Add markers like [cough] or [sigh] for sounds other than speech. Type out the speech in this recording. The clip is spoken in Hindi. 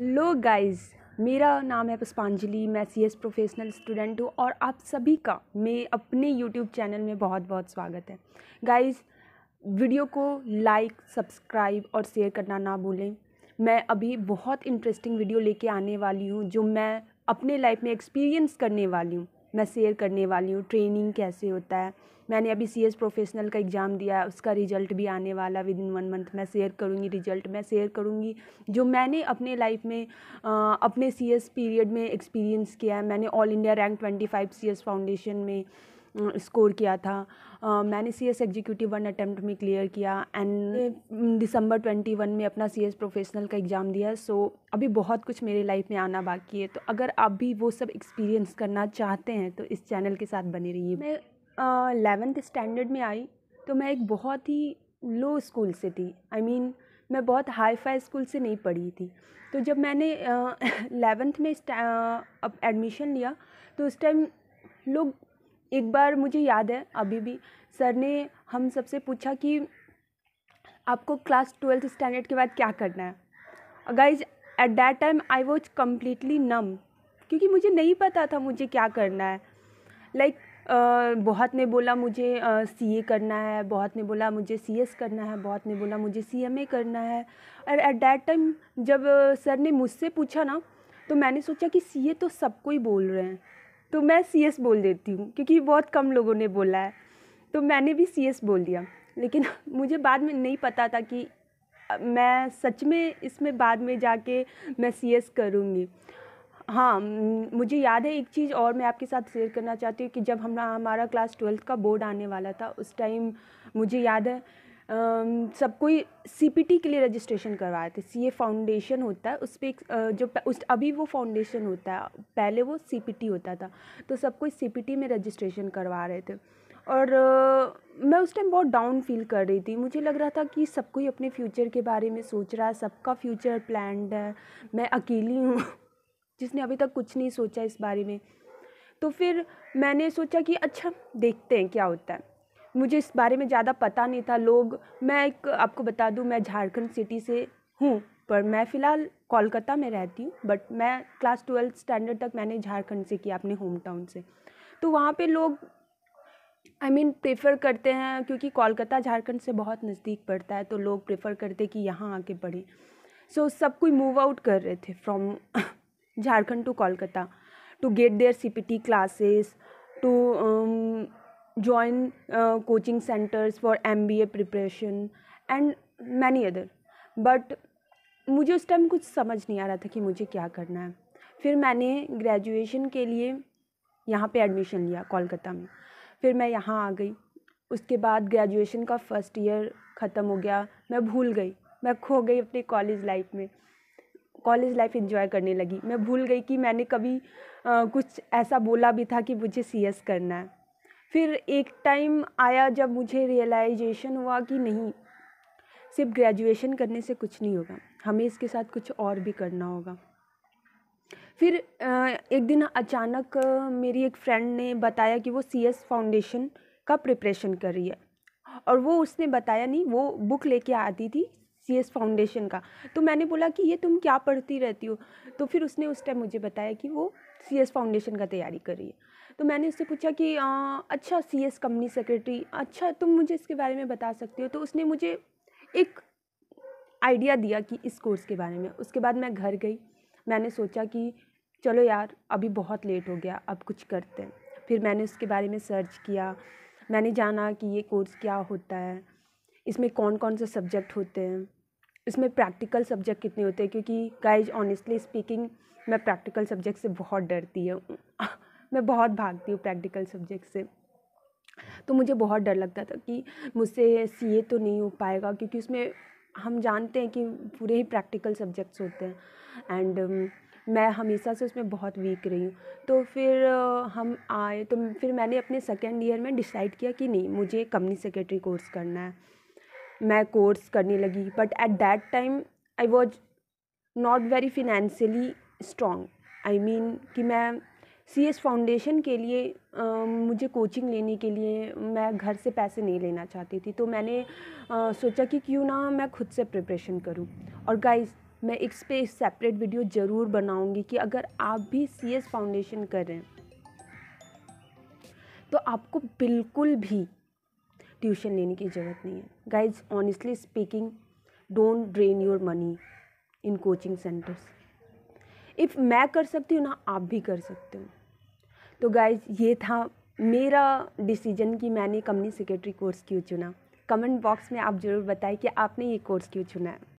लो गाइस मेरा नाम है पुष्पांजलि मैं सी एस प्रोफेशनल स्टूडेंट हूँ और आप सभी का मैं अपने यूट्यूब चैनल में बहुत बहुत स्वागत है गाइस वीडियो को लाइक सब्सक्राइब और शेयर करना ना भूलें मैं अभी बहुत इंटरेस्टिंग वीडियो लेके आने वाली हूँ जो मैं अपने लाइफ में एक्सपीरियंस करने वाली हूँ मैं शेयर करने वाली हूँ ट्रेनिंग कैसे होता है मैंने अभी सी एस प्रोफेशनल का एग्ज़ाम दिया उसका रिज़ल्ट भी आने वाला विद इन वन मंथ मैं शेयर करूँगी रिज़ल्ट मैं शेयर करूँगी जो मैंने अपने लाइफ में आ, अपने सी एस पीरियड में एक्सपीरियंस किया है मैंने all India rank twenty five C S foundation में स्कोर किया था मैंने C S executive one attempt में क्लियर किया एंड दिसंबर ट्वेंटी वन में अपना सी एस प्रोफेशनल का एग्ज़ाम दिया सो अभी बहुत कुछ मेरे लाइफ में आना बाकी है तो अगर आप भी वो सब एक्सपीरियंस करना चाहते हैं तो इस चैनल के साथ बने रहिए मैं एलेवेंथ स्टैंडर्ड में आई तो मैं एक बहुत ही लो स्कूल से थी आई I मीन mean, मैं बहुत हाई फाई स्कूल से नहीं पढ़ी थी तो जब मैंने एलेवेंथ [laughs] में एडमिशन लिया तो उस टाइम लोग एक बार मुझे याद है अभी भी सर ने हम सबसे पूछा कि आपको क्लास ट्वेल्थ स्टैंडर्ड के बाद क्या करना है guys at that time I was completely numb क्योंकि मुझे नहीं पता था मुझे क्या करना है लाइक like, Uh, बहुत ने बोला मुझे सी uh, ए करना है बहुत ने बोला मुझे सी एस करना है बहुत ने बोला मुझे सी एम ए करना है और एट दैट टाइम जब uh, सर ने मुझसे पूछा ना तो मैंने सोचा कि सी ए तो सबको ही बोल रहे हैं तो मैं सी एस बोल देती हूँ क्योंकि बहुत कम लोगों ने बोला है तो मैंने भी सी एस बोल दिया लेकिन [laughs] मुझे बाद में नहीं पता था कि मैं सच में इसमें बाद में जाके मैं सी एस करूँगी हाँ मुझे याद है एक चीज़ और मैं आपके साथ शेयर करना चाहती हूँ कि जब हम हमारा क्लास ट्वेल्थ का बोर्ड आने वाला था उस टाइम मुझे याद है सब कोई सी पी टी के लिए रजिस्ट्रेशन करवाए थे सी ए फाउंडेशन होता है उस पर एक जो उस अभी वो फाउंडेशन होता है पहले वो सी पी टी होता था तो सबको सी पी टी में रजिस्ट्रेशन करवा रहे थे और मैं उस टाइम बहुत डाउन फील कर रही थी मुझे लग रहा था कि सब कोई अपने फ्यूचर के बारे में सोच रहा है सबका फ्यूचर प्लान है मैं अकेली हूँ [laughs] जिसने अभी तक कुछ नहीं सोचा इस बारे में तो फिर मैंने सोचा कि अच्छा देखते हैं क्या होता है मुझे इस बारे में ज़्यादा पता नहीं था लोग मैं एक आपको बता दूँ मैं झारखंड सिटी से हूँ पर मैं फ़िलहाल कोलकाता में रहती हूँ बट मैं क्लास ट्वेल्थ स्टैंडर्ड तक मैंने झारखंड से किया अपने होम टाउन से तो वहाँ पे लोग आई मीन प्रेफर करते हैं क्योंकि कोलकाता झारखंड से बहुत नज़दीक पड़ता है तो लोग प्रेफर करते कि यहाँ आके पढ़ें सो so, सब कोई मूव आउट कर रहे थे from [laughs] Jharkhand to Kolkata to get there C P T classes to join uh, coaching centers for MBA preparation and many other. But मुझे उस टाइम कुछ समझ नहीं आ रहा था कि मुझे क्या करना है फिर मैंने ग्रेजुएशन के लिए यहाँ पे एडमिशन लिया कोलकाता में फिर मैं यहाँ आ गई उसके बाद ग्रेजुएशन का फ़र्स्ट ईयर ख़त्म हो गया मैं भूल गई मैं खो गई अपने कॉलेज लाइफ में कॉलेज लाइफ इन्जॉय करने लगी मैं भूल गई कि मैंने कभी आ, कुछ ऐसा बोला भी था कि मुझे सी करना है फिर एक टाइम आया जब मुझे रियलाइजेशन हुआ कि नहीं सिर्फ ग्रेजुएशन करने से कुछ नहीं होगा हमें इसके साथ कुछ और भी करना होगा फिर एक दिन अचानक मेरी एक फ्रेंड ने बताया कि वो सी एस फाउंडेशन का प्रिपरेशन कर रही है और वो उसने बताया नहीं वो बुक लेके आती थी सी एस फाउंडेशन का तो मैंने बोला कि ये तुम क्या पढ़ती रहती हो तो फिर उसने उस टाइम मुझे बताया कि वो सी एस फाउंडेशन का तैयारी कर रही है तो मैंने उससे पूछा कि अच्छा सी एस कंपनी सेक्रेटरी अच्छा तुम मुझे इसके बारे में बता सकती हो तो उसने मुझे एक आइडिया दिया कि इस कोर्स के बारे में उसके बाद मैं घर गई मैंने सोचा कि चलो यार अभी बहुत लेट हो गया अब कुछ करते हैं फिर मैंने उसके बारे में सर्च किया मैंने जाना कि ये कोर्स क्या होता है इसमें कौन कौन से सब्जेक्ट होते हैं इसमें प्रैक्टिकल सब्जेक्ट कितने होते हैं क्योंकि गाइज ऑनेस्टली स्पीकिंग मैं प्रैक्टिकल सब्जेक्ट से बहुत डरती हूँ मैं बहुत भागती हूँ प्रैक्टिकल सब्जेक्ट से तो मुझे बहुत डर लगता था कि मुझसे ए तो नहीं हो पाएगा क्योंकि उसमें हम जानते हैं कि पूरे ही प्रैक्टिकल सब्जेक्ट्स होते हैं एंड um, मैं हमेशा से उसमें बहुत वीक रही हूँ तो फिर uh, हम आए तो फिर मैंने अपने सेकेंड ईयर में डिसाइड किया कि नहीं मुझे कंपनी सेक्रेटरी कोर्स करना है मैं कोर्स करने लगी but at that time I was not very financially strong I mean कि मैं सी एस फाउंडेशन के लिए आ, मुझे कोचिंग लेने के लिए मैं घर से पैसे नहीं लेना चाहती थी तो मैंने आ, सोचा कि क्यों ना मैं खुद से प्रिपरेशन करूँ और गाइस मैं इस पर सेपरेट वीडियो ज़रूर बनाऊँगी कि अगर आप भी सी एस फाउंडेशन कर रहे हैं तो आपको बिल्कुल भी ट्यूशन लेने की ज़रूरत नहीं है guys honestly speaking don't drain your money in coaching centres if मैं कर सकती हूँ ना आप भी कर सकते हो तो गाइज ये था मेरा डिसीजन कि मैंने कंपनी सेक्रेटरी कोर्स क्यों चुना कमेंट बॉक्स में आप ज़रूर बताएं कि आपने ये कोर्स क्यों चुना है